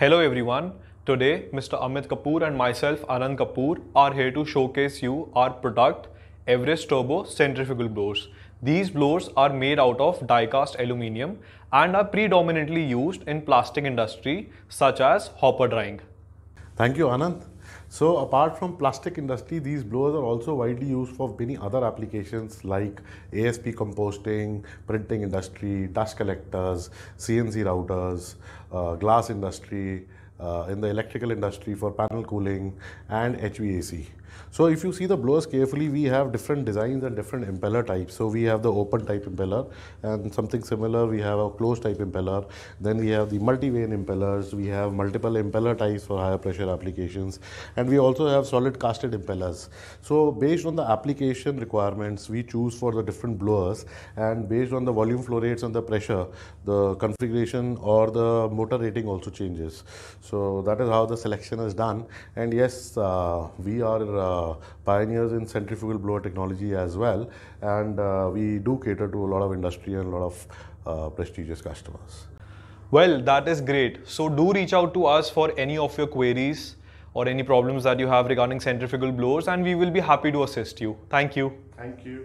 Hello everyone. Today, Mr. Amit Kapoor and myself, Anand Kapoor, are here to showcase you our product, Everest Turbo Centrifugal Blowers. These blowers are made out of die-cast aluminium and are predominantly used in plastic industry such as hopper drying. Thank you, Anand. So apart from plastic industry, these blowers are also widely used for many other applications like ASP composting, printing industry, dust collectors, CNC routers, uh, glass industry, uh, in the electrical industry for panel cooling and HVAC. So if you see the blowers carefully, we have different designs and different impeller types. So we have the open type impeller and something similar, we have a closed type impeller. Then we have the multi-vane impellers. We have multiple impeller types for higher pressure applications. And we also have solid casted impellers. So based on the application requirements, we choose for the different blowers. And based on the volume flow rates and the pressure, the configuration or the motor rating also changes. So that is how the selection is done. And yes, uh, we are uh, uh, pioneers in centrifugal blower technology as well, and uh, we do cater to a lot of industry and a lot of uh, prestigious customers. Well, that is great. So do reach out to us for any of your queries or any problems that you have regarding centrifugal blowers and we will be happy to assist you. Thank you. Thank you.